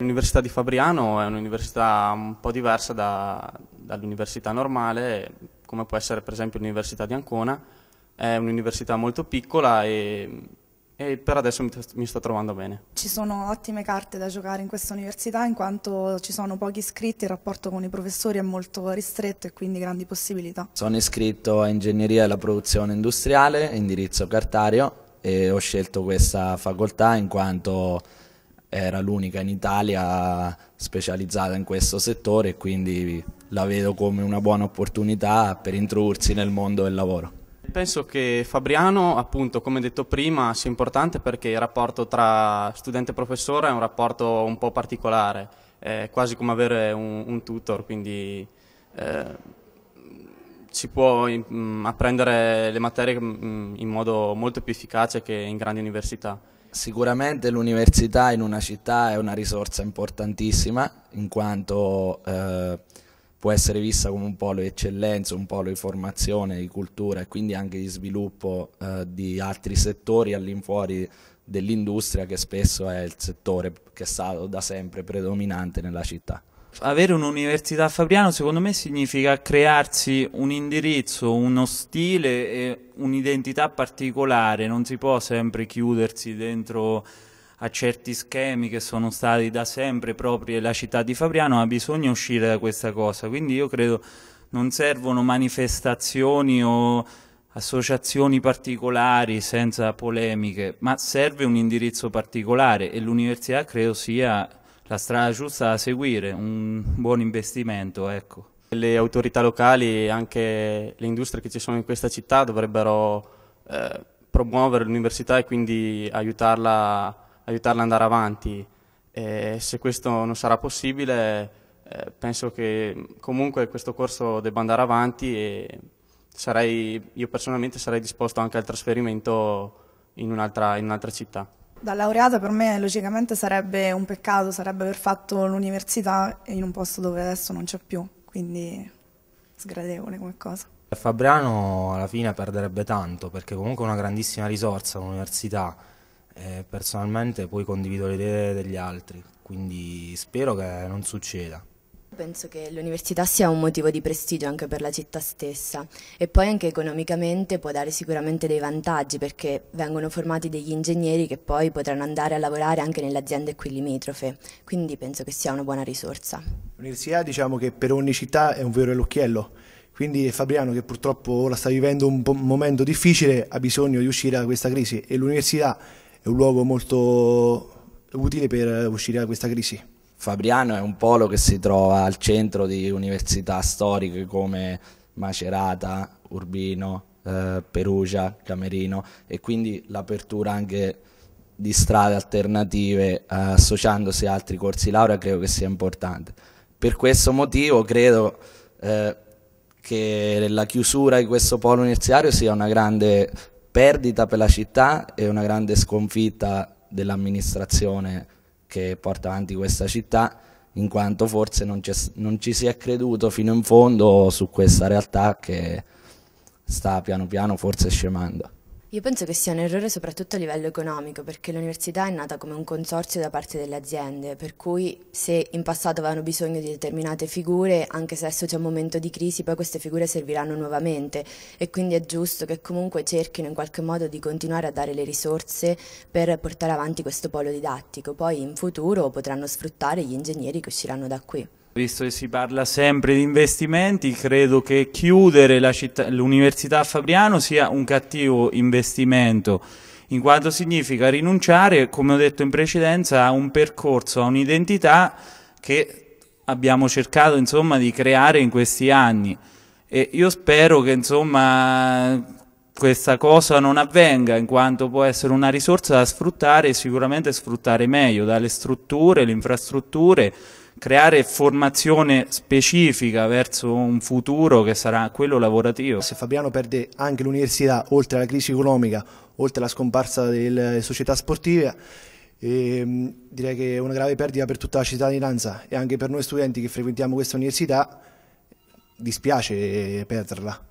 L'Università di Fabriano è un'università un po' diversa da, dall'università normale, come può essere per esempio l'Università di Ancona, è un'università molto piccola e, e per adesso mi, mi, sto trovando bene. Ci sono ottime carte da giocare in questa università in quanto ci sono pochi iscritti, il rapporto con i professori è molto ristretto e quindi grandi possibilità. Sono iscritto a Ingegneria e la Produzione Industriale, indirizzo cartario e ho scelto questa facoltà in quanto era l'unica in Italia specializzata in questo settore e quindi la vedo come una buona opportunità per introdursi nel mondo del lavoro. Penso che Fabriano, appunto, come detto prima, sia importante perché il rapporto tra studente e professore è un rapporto un po' particolare, è quasi come avere un, un tutor, quindi eh, si può mh, mm, apprendere le materie mm, in modo molto più efficace che in grandi università. Sicuramente l'università in una città è una risorsa importantissima in quanto eh, può essere vista come un polo di eccellenza, un polo di formazione, di cultura e quindi anche di sviluppo eh, di altri settori all'infuori dell'industria che spesso è il settore che è stato da sempre predominante nella città avere un'università a Fabriano secondo me significa crearsi un indirizzo, uno stile e un'identità particolare, non si può sempre chiudersi dentro a certi schemi che sono stati da sempre propri e la città di Fabriano ha bisogno di uscire da questa cosa, quindi io credo non servono manifestazioni o associazioni particolari senza polemiche, ma serve un indirizzo particolare e l'università credo sia la strada giusta da seguire, un buon investimento. Ecco. Le autorità locali e anche le industrie che ci sono in questa città dovrebbero eh, promuovere l'università e quindi aiutarla, aiutarla, ad andare avanti. E se questo non sarà possibile, eh, penso che comunque questo corso debba andare avanti e sarei, io personalmente sarei disposto anche al trasferimento in un'altra un città. Da laureata per me logicamente sarebbe un peccato, sarebbe aver fatto l'università in un posto dove adesso non c'è più, quindi sgradevole come cosa. Fabriano alla fine perderebbe tanto perché comunque è una grandissima risorsa l'università e personalmente poi condivido le idee degli altri, quindi spero che non succeda. Penso che l'università sia un motivo di prestigio anche per la città stessa e poi anche economicamente può dare sicuramente dei vantaggi perché vengono formati degli ingegneri che poi potranno andare a lavorare anche nelle aziende qui limitrofe, quindi penso che sia una buona risorsa. L'università diciamo che per ogni città è un vero l'occhiello, quindi Fabriano che purtroppo ora sta vivendo un momento difficile ha bisogno di uscire da questa crisi e l'università è un luogo molto utile per uscire da questa crisi. Fabriano è un polo che si trova al centro di università storiche come Macerata, Urbino, eh, Perugia, Camerino e quindi l'apertura anche di strade alternative eh, associandosi a altri corsi laurea credo che sia importante. Per questo motivo credo eh, che la chiusura di questo polo universitario sia una grande perdita per la città e una grande sconfitta dell'amministrazione che porta avanti questa città, in quanto forse non, non ci si è creduto fino in fondo su questa realtà che sta piano piano forse scemando. Io penso che sia un errore soprattutto a livello economico, perché l'università è nata come un consorzio da parte delle aziende, per cui se in passato avevano bisogno di determinate figure, anche se adesso c'è un momento di crisi, poi queste figure serviranno nuovamente e quindi è giusto che comunque cerchino in qualche modo di continuare a dare le risorse per portare avanti questo polo didattico. Poi in futuro potranno sfruttare gli ingegneri che usciranno da qui. Visto che si parla sempre di investimenti, credo che chiudere l'Università Fabriano sia un cattivo investimento, in quanto significa rinunciare, come ho detto in precedenza, a un percorso, a un'identità che abbiamo cercato insomma, di creare in questi anni. E io spero che insomma, questa cosa non avvenga, in quanto può essere una risorsa da sfruttare e sicuramente sfruttare meglio dalle strutture, le infrastrutture creare formazione specifica verso un futuro che sarà quello lavorativo. Se Fabiano perde anche l'università, oltre alla crisi economica, oltre alla scomparsa delle società sportive, ehm, direi che è una grave perdita per tutta la cittadinanza e anche per noi studenti che frequentiamo questa università dispiace perderla.